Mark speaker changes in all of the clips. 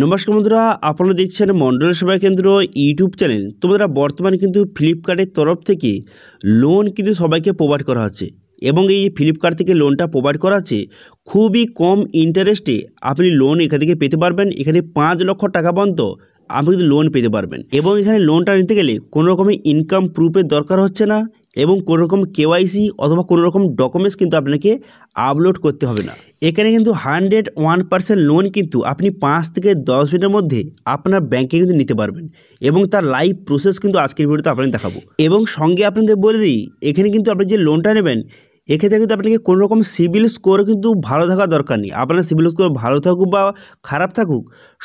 Speaker 1: নমস্কার বন্ধুরা আপনারা দেখছেন মণ্ডল সেবা কেন্দ্র ইউটিউব চ্যানেল তোমরা বর্তমানে কিন্তু ফ্লিপকার্টের তরফ থেকে লোন কিন্তু সবাইকে প্রোভাইড করা হচ্ছে এবং এই ফ্লিপকার্ট থেকে লোনটা প্রোভাইড করা আছে খুবই কম ইন্টারেস্টে আপনি লোন এখান থেকে পেতে পারবেন এখানে পাঁচ লক্ষ টাকা পর্যন্ত আপনি কিন্তু লোন পেতে পারবেন এবং এখানে লোনটা নিতে গেলে কোনো রকমের ইনকাম প্রুফের দরকার হচ্ছে না এবং কোনো রকম কেওয়াইসি অথবা কোনো রকম ডকুমেন্টস কিন্তু আপনাকে আপলোড করতে হবে না এখানে কিন্তু হান্ড্রেড ওয়ান পার্সেন্ট লোন কিন্তু আপনি পাঁচ থেকে দশ মিনিটের মধ্যে আপনার ব্যাংকে কিন্তু নিতে পারবেন এবং তার লাইভ প্রসেস কিন্তু আজকের ভিডিওতে আপনাকে দেখাবো এবং সঙ্গে আপনাদের বলে দিই এখানে কিন্তু আপনি যে লোনটা নেবেন এক্ষেত্রে কিন্তু আপনাকে কোনো রকম সিভিল স্কোর কিন্তু ভালো থাকা দরকার নেই আপনার সিভিল স্কোর ভালো থাকুক বা খারাপ থাকুক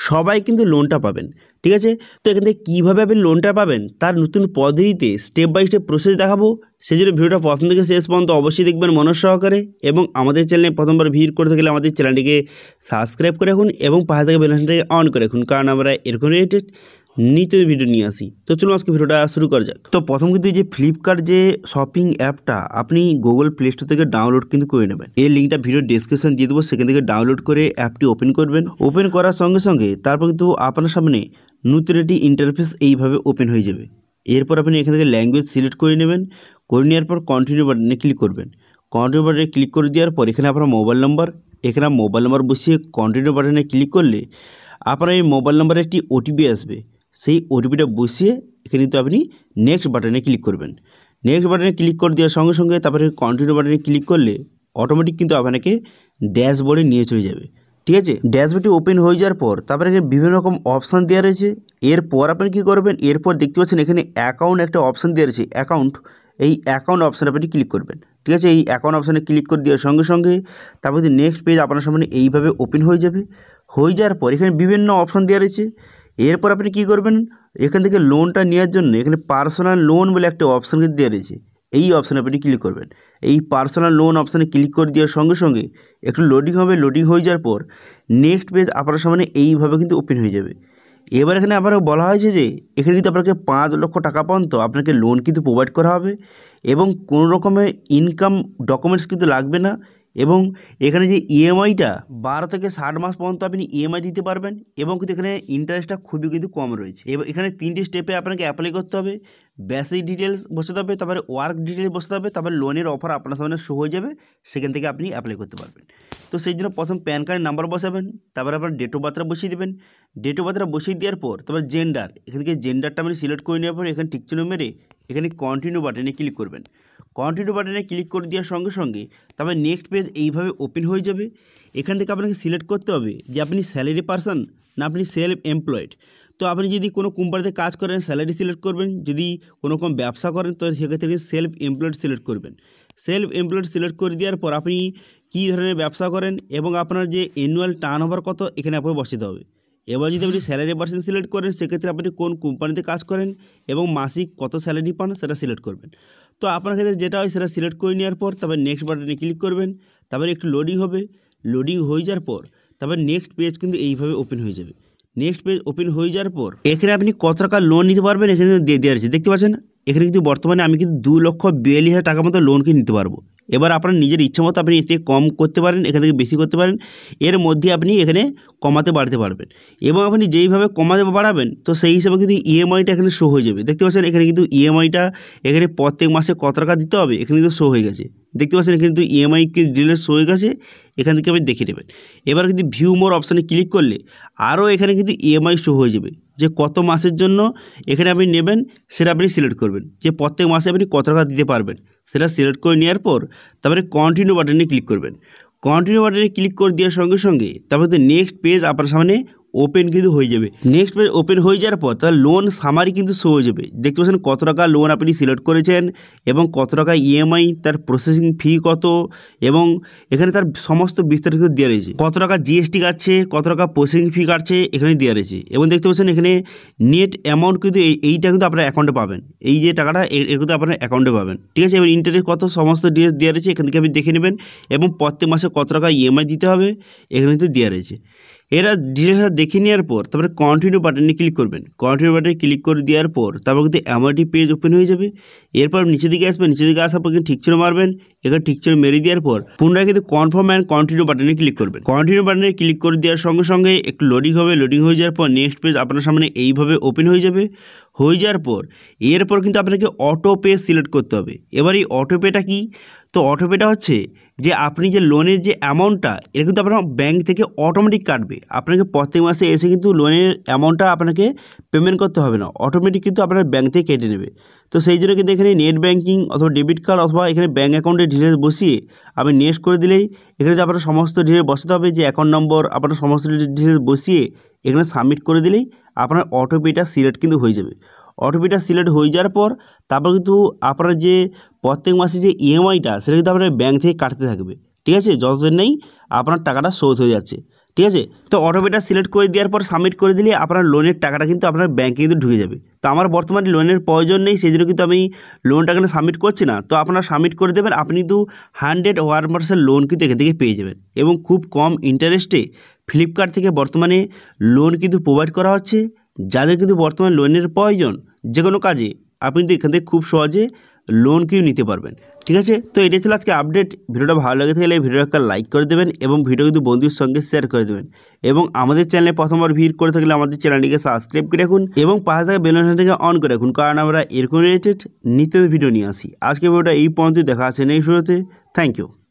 Speaker 1: সবাই কিন্তু লোনটা পাবেন ঠিক আছে তো এখান থেকে কীভাবে আপনি লোনটা পাবেন তার নতুন পদ্ধতিতে স্টেপ বাই স্টেপ প্রসেস দেখাবো সেই জন্য ভিডিওটা প্রথম থেকে শেষ পর্যন্ত অবশ্যই দেখবেন মনোজ সহকারে এবং আমাদের চ্যানেলে প্রথমবার ভিড় করে থাকলে আমাদের চ্যানেলটিকে সাবস্ক্রাইব করে রাখুন এবং পাশে থেকে বেলাসনটাকে অন করে রাখুন কারণ আমরা এরকম রিলেটেড নিচের ভিডিও নিয়ে আসি তো চলুন আজকে ভিডিওটা শুরু করা যাক তো প্রথম কিন্তু যে ফ্লিপকার্ট যে শপিং অ্যাপটা আপনি গুগল প্লে স্টোর থেকে ডাউনলোড কিন্তু করে নেবেন এই লিঙ্কটা ভিডিও ডিসক্রিপশন দিয়ে দেবো সেখান থেকে ডাউনলোড করে অ্যাপটি ওপেন করবেন ওপেন করার সঙ্গে সঙ্গে তারপর কিন্তু আপনার সামনে নতুন একটি ইন্টারফেস এইভাবে ওপেন হয়ে যাবে এরপর আপনি এখান থেকে ল্যাঙ্গুয়েজ সিলেক্ট করে নেবেন করে নেওয়ার পর কন্টিনিউ বাটনে ক্লিক করবেন কন্টিনিউ বাটনে ক্লিক করে দেওয়ার পর এখানে আপনার মোবাইল নম্বর এখানে মোবাইল নাম্বার বসিয়ে কন্টিনিউ বাটনে ক্লিক করলে আপনার এই মোবাইল নাম্বারে একটি ওটিপি আসবে সেই ওটিপিটা বসিয়ে এখানে কিন্তু আপনি নেক্সট বাটনে ক্লিক করবেন নেক্সট বাটনে ক্লিক করে দেওয়ার সঙ্গে সঙ্গে তারপরে কন্টিনিউ বাটনে ক্লিক করলে অটোমেটিক কিন্তু আপনাকে ড্যাশবোর্ডে নিয়ে চলে যাবে ঠিক আছে ড্যাশবোর্ডটি ওপেন হয়ে যাওয়ার পর তারপরে এখানে বিভিন্ন রকম অপশান দেওয়া রয়েছে এরপর আপনি কী করবেন এরপর দেখতে পাচ্ছেন এখানে অ্যাকাউন্ট একটা অপশান দেওয়া রয়েছে অ্যাকাউন্ট এই অ্যাকাউন্ট অপশানে আপনি ক্লিক করবেন ঠিক আছে এই অ্যাকাউন্ট অপশানে ক্লিক করে দেওয়ার সঙ্গে সঙ্গে তারপর নেক্সট পেজ আপনার সামনে এইভাবে ওপেন হয়ে যাবে হয়ে যাওয়ার পর এখানে বিভিন্ন অপশান দেওয়া রয়েছে এরপর আপনি কি করবেন এখান থেকে লোনটা নেওয়ার জন্য এখানে পার্সোনাল লোন বলে একটা অপশান কিন্তু দেওয়া রয়েছে এই অপশানে আপনি ক্লিক করবেন এই পার্সোনাল লোন অপশানে ক্লিক করে দেওয়ার সঙ্গে সঙ্গে একটু লোডিং হবে লোডিং হয়ে যাওয়ার পর নেক্সট পেজ আপনার সামনে এইভাবে কিন্তু ওপেন হয়ে যাবে এবার এখানে আবার বলা হয়েছে যে এখানে কিন্তু আপনাকে পাঁচ লক্ষ টাকা পর্যন্ত আপনাকে লোন কিন্তু প্রোভাইড করা হবে এবং কোনো রকমের ইনকাম ডকুমেন্টস কিন্তু লাগবে না এবং এখানে যে ইএমআইটা e বারো থেকে ষাট মাস পর্যন্ত আপনি ইএমআই e দিতে পারবেন এবং কিন্তু এখানে ইন্টারেস্টটা খুবই কিন্তু কম রয়েছে এবার এখানে তিনটে স্টেপে আপনাকে অ্যাপ্লাই করতে হবে বেসিক ডিটেলস বসাতে হবে তারপরে ওয়ার্ক ডিটেলস বসাতে হবে তারপরে লোনের অফার আপনার সামনে শো হয়ে যাবে সেখান থেকে আপনি অ্যাপ্লাই করতে পারবেন তো সেই জন্য প্রথম প্যান কার্ডের নাম্বার বসাবেন তারপরে আপনার ডেট অফ বার্থটা বসিয়ে দেবেন ডেট অফ বার্থটা বসিয়ে দেওয়ার পর তারপর জেন্ডার এখান থেকে জেন্ডারটা আপনি সিলেক্ট করে নেওয়ার পর এখানে টিকচিহ্ন মেরে এখানে কন্টিনিউ বাটনে ক্লিক করবেন কন্টিনিউ বাটনে ক্লিক করে দেওয়ার সঙ্গে সঙ্গে তারপরে নেক্সট পেজ এইভাবে ওপেন হয়ে যাবে এখান থেকে আপনাকে সিলেক্ট করতে হবে যে আপনি স্যালারি পারসন না আপনি সেলফ এমপ্লয়েড তো আপনি যদি কোনো কোম্পানিতে কাজ করেন স্যালারি সিলেক্ট করবেন যদি কোনো রকম ব্যবসা করেন তো সেক্ষেত্রে সেলফ এমপ্লয়েড সিলেক্ট করবেন সেলফ এমপ্লয়েড সিলেক্ট করে দেওয়ার পর আপনি কী ধরনের ব্যবসা করেন এবং আপনার যে অ্যানুয়াল টার্ন ওভার কত এখানে আপনার বসিতে হবে এবার যদি আপনি স্যালারি পার্সেন্ট সিলেক্ট করেন সেক্ষেত্রে আপনি কোন কোম্পানিতে কাজ করেন এবং মাসিক কত স্যালারি পান সেটা সিলেক্ট করবেন তো আপনার ক্ষেত্রে যেটা হয় সেটা সিলেক্ট করে নেওয়ার পর তারপর নেক্সট বাটনে ক্লিক করবেন তারপরে একটু লোডিং হবে লোডিং হয়ে যাওয়ার পর তারপর নেক্সট পেজ কিন্তু এইভাবে ওপেন হয়ে যাবে নেক্সট পেজ ওপেন হয়ে যাওয়ার পর এখানে আপনি কত টাকা লোন নিতে পারবেন এখানে দিয়ে দেওয়া রয়েছে দেখতে পাচ্ছেন এখানে কিন্তু বর্তমানে আমি কিন্তু দু লক্ষ বিয়াল্লিশ হাজার টাকার মতো লোন কিনে নিতে পারবো এবার আপনার নিজের ইচ্ছে মতো আপনি এতে কম করতে পারেন এখান থেকে বেশি করতে পারেন এর মধ্যে আপনি এখানে কমাতে বাড়তে পারবেন এবং আপনি যেইভাবে কমাতে বাড়াবেন তো সেই হিসাবে কিন্তু ইএমআইটা e এখানে শো হয়ে যাবে দেখতে পাচ্ছেন এখানে কিন্তু ইএমআইটা e এখানে প্রত্যেক মাসে কত টাকা দিতে হবে এখানে কিন্তু শো হয়ে গেছে দেখতে পাচ্ছেন এখানে কিন্তু ইএমআই ডিলে শো হয়ে গেছে এখান থেকে আপনি দেখে নেবেন এবার কিন্তু ভিউ মোর অপশানে ক্লিক করলে আরও এখানে কিন্তু ইএমআই e শো হয়ে যাবে যে কত মাসের জন্য এখানে আপনি নেবেন সেটা আপনি সিলেক্ট করবেন যে প্রত্যেক মাসে আপনি কত টাকা দিতে পারবেন সেটা সিলেক্ট করে নেওয়ার পর তারপরে কন্টিনিউ বাটনে ক্লিক করবেন কন্টিনিউ বাটনে ক্লিক করে দেওয়ার সঙ্গে সঙ্গে তারপরে তো নেক্সট পেজ আপনার সামনে ওপেন কিন্তু হয়ে যাবে নেক্সট পেজ ওপেন হয়ে যাওয়ার পর তার লোন সামারি কিন্তু শো হয়ে যাবে দেখতে পাচ্ছেন কত টাকা লোন আপনি সিলেক্ট করেছেন এবং কত টাকা ইএমআই তার প্রসেসিং ফি কত এবং এখানে তার সমস্ত বিস্তারিত দেওয়া রয়েছে কত টাকা জিএসটি কাটছে কত টাকা প্রসেসিং ফি কাটছে এখানে দেওয়া রয়েছে এবং দেখতে পাচ্ছেন এখানে নেট অ্যামাউন্ট কিন্তু এইটা কিন্তু আপনার অ্যাকাউন্টে পাবেন এই যে টাকাটা এর কিন্তু আপনার অ্যাকাউন্টে পাবেন ঠিক আছে এবার ইন্টারেস্ট কত সমস্ত ডিটেলস দেওয়া রয়েছে এখান থেকে আপনি দেখে নেবেন এবং প্রত্যেক মাসে কত টাকা ইএমআই দিতে হবে এখানে কিন্তু দেওয়া রয়েছে এরা ডিটেলসটা দেখে নেওয়ার পর তারপরে কন্টিনিউ বাটনে ক্লিক করবেন কন্টিনিউ বাটনে ক্লিক করে দেওয়ার পর তারপর কিন্তু অ্যামাউন্টি পেজ ওপেন হয়ে যাবে এরপর নিচের দিকে আসবেন নিচের দিকে আসার পর কিন্তু ঠিক ছিল মারবেন এখানে ঠিক ছিল মেরে দেওয়ার পর পুনরায় কিন্তু কনফার্ম অ্যান্ড কন্টিনিউ বাটনে ক্লিক করবেন কন্টিনিউ বাটনে ক্লিক করে দেওয়ার সঙ্গে সঙ্গে একটু লোডিং হবে লোডিং হয়ে যাওয়ার পর নেক্সট পেজ আপনার সামনে এইভাবে ওপেন হয়ে যাবে হয়ে যাওয়ার পর এরপর কিন্তু আপনাকে অটো পে সিলেক্ট করতে হবে এবার এই অটো পেটা কি তো অটোপেটা হচ্ছে যে আপনি যে লোনের যে অ্যামাউন্টটা এটা কিন্তু আপনার ব্যাঙ্ক থেকে অটোমেটিক কাটবে আপনাকে প্রত্যেক মাসে এসে কিন্তু লোনের অ্যামাউন্টটা আপনাকে পেমেন্ট করতে হবে না অটোমেটিক কিন্তু আপনার ব্যাঙ্ক থেকে কেটে নেবে তো সেই জন্য কিন্তু এখানে নেট ব্যাঙ্কিং অথবা ডেবিট কার্ড অথবা এখানে ব্যাঙ্ক অ্যাকাউন্টের ডিটেলস বসিয়ে আপনি নেক্সট করে দিলেই এখানে আপনার সমস্ত ডিটেলস বসাতে হবে যে অ্যাকাউন্ট নম্বর আপনার সমস্ত ডিটেলস বসিয়ে এখানে সাবমিট করে দিলেই আপনার অটোপেটা সিলেক্ট কিন্তু হয়ে যাবে অটোপিটা সিলেক্ট হয়ে যাওয়ার পর তারপর কিন্তু আপনার যে প্রত্যেক মাসে যে ইএমআইটা e সেটা কিন্তু আপনার ব্যাঙ্ক থেকে কাটতে থাকবে ঠিক আছে যতদিন নেই আপনার টাকাটা শোধ হয়ে যাচ্ছে ঠিক আছে তো অটোপেটা সিলেক্ট করে দেওয়ার পর সাবমিট করে দিলে আপনার লোনের টাকাটা কিন্তু আপনার ব্যাঙ্কে কিন্তু ঢুকে যাবে তো আমার বর্তমানে লোনের প্রয়োজন নেই সেই জন্য কিন্তু আমি লোনটা কিন্তু সাবমিট করছি না তো আপনারা সাবমিট করে দেবেন আপনি কিন্তু হান্ড্রেড ওয়ান পার্সেন্ট লোন কিন্তু এখান থেকে পেয়ে যাবেন এবং খুব কম ইন্টারেস্টে ফ্লিপকার্ট থেকে বর্তমানে লোন কিন্তু প্রোভাইড করা হচ্ছে যাদের কিন্তু বর্তমানে লোনের প্রয়োজন যে কোনো কাজে আপনি কিন্তু এখান থেকে খুব সহজে লোন কিন্তু নিতে পারবেন ঠিক আছে তো এটা ছিল আজকে আপডেট ভিডিওটা ভালো লাগে থাকলে ভিডিও একটা লাইক করে দেবেন এবং ভিডিও কিন্তু বন্ধুর সঙ্গে শেয়ার করে দেবেন এবং আমাদের চ্যানেলে প্রথমবার ভিড় করে থাকলে আমাদের চ্যানেলটিকে সাবস্ক্রাইব করে রাখুন এবং পাশে থাকা বেলনটাকে অন করে রাখুন কারণ আমরা এরকম রিলেটেড নিত্য ভিডিও নিয়ে আসি আজকে ভিডিওটা এই পর্যন্ত দেখা আছে নেই শুরুতে থ্যাংক ইউ